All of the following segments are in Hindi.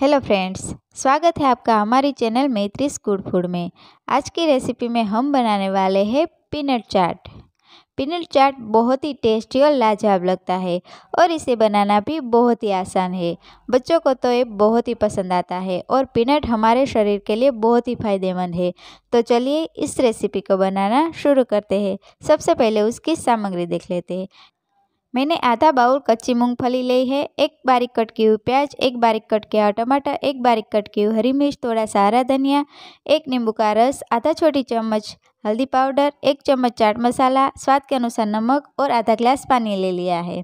हेलो फ्रेंड्स स्वागत है आपका हमारी चैनल मैत्रीस फूड में आज की रेसिपी में हम बनाने वाले हैं पीनट चाट पीनट चाट बहुत ही टेस्टी और लाजवाब लगता है और इसे बनाना भी बहुत ही आसान है बच्चों को तो ये बहुत ही पसंद आता है और पीनट हमारे शरीर के लिए बहुत ही फायदेमंद है तो चलिए इस रेसिपी को बनाना शुरू करते हैं सबसे पहले उसकी सामग्री देख लेते हैं मैंने आधा बाउल कच्ची मूंगफली ली है एक बारीक कट की हुई प्याज एक बारीक कट किया टमाटर एक बारीक कट की हुई हरी मिर्च थोड़ा सा हरा धनिया एक नींबू का रस आधा छोटी चम्मच हल्दी पाउडर एक चम्मच चाट मसाला स्वाद के अनुसार नमक और आधा ग्लास पानी ले लिया है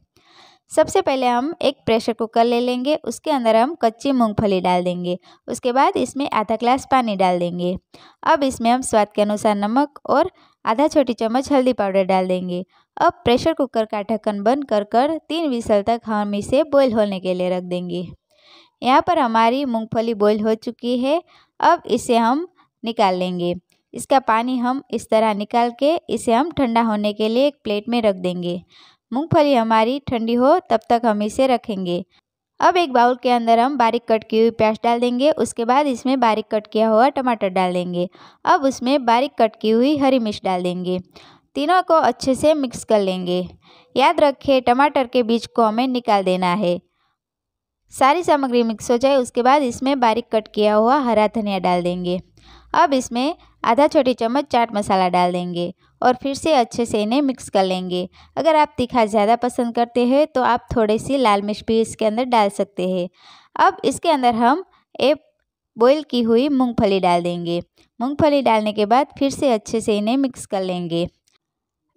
सबसे पहले हम एक प्रेशर कुकर ले लेंगे उसके अंदर हम कच्ची मूंगफली डाल देंगे उसके बाद इसमें आधा ग्लास पानी डाल देंगे अब इसमें हम स्वाद के अनुसार नमक और आधा छोटी चम्मच हल्दी पाउडर डाल देंगे अब प्रेशर कुकर का ढक्कन बंद कर कर तीन विसल तक हम इसे बॉयल होने के लिए रख देंगे यहाँ पर हमारी मूंगफली बॉयल हो चुकी है अब इसे हम निकाल लेंगे इसका पानी हम इस तरह निकाल के इसे हम ठंडा होने के लिए एक प्लेट में रख देंगे मूँगफली हमारी ठंडी हो तब तक हम इसे रखेंगे अब एक बाउल के अंदर हम बारीक कट की हुई प्याज डाल देंगे उसके बाद इसमें बारीक कट किया हुआ टमाटर डाल देंगे अब उसमें बारीक कट की हुई हरी मिर्च डाल देंगे तीनों को अच्छे से मिक्स कर लेंगे याद रखें टमाटर के बीज को हमें निकाल देना है सारी सामग्री मिक्स हो जाए उसके बाद इसमें बारीक कट किया हुआ हरा धनिया डाल देंगे अब इसमें आधा छोटी चम्मच चाट मसाला डाल देंगे और फिर से अच्छे से इन्हें मिक्स कर लेंगे अगर आप तीखा ज़्यादा पसंद करते हैं तो आप थोड़ी सी लाल मिर्च भी इसके अंदर डाल सकते हैं अब इसके अंदर हम एक बॉईल की हुई मूंगफली डाल देंगे मूंगफली डालने के बाद फिर से अच्छे से इन्हें मिक्स कर लेंगे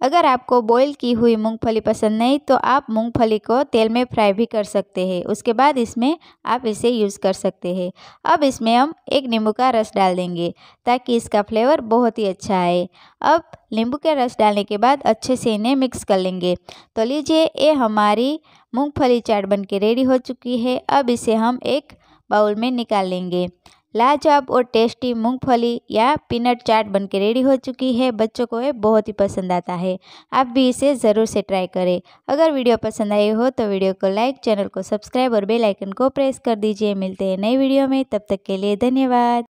अगर आपको बॉईल की हुई मूंगफली पसंद नहीं तो आप मूंगफली को तेल में फ्राई भी कर सकते हैं उसके बाद इसमें आप इसे यूज़ कर सकते हैं अब इसमें हम एक नींबू का रस डाल देंगे ताकि इसका फ्लेवर बहुत ही अच्छा आए अब नींबू का रस डालने के बाद अच्छे से इन्हें मिक्स कर लेंगे तो लीजिए ये हमारी मूँगफली चाट बन के रेडी हो चुकी है अब इसे हम एक बाउल में निकाल लेंगे लाजवाब और टेस्टी मूंगफली या पीनट चाट बनके रेडी हो चुकी है बच्चों को ये बहुत ही पसंद आता है आप भी इसे ज़रूर से ट्राई करें अगर वीडियो पसंद आई हो तो वीडियो को लाइक चैनल को सब्सक्राइब और बेल आइकन को प्रेस कर दीजिए मिलते हैं नई वीडियो में तब तक के लिए धन्यवाद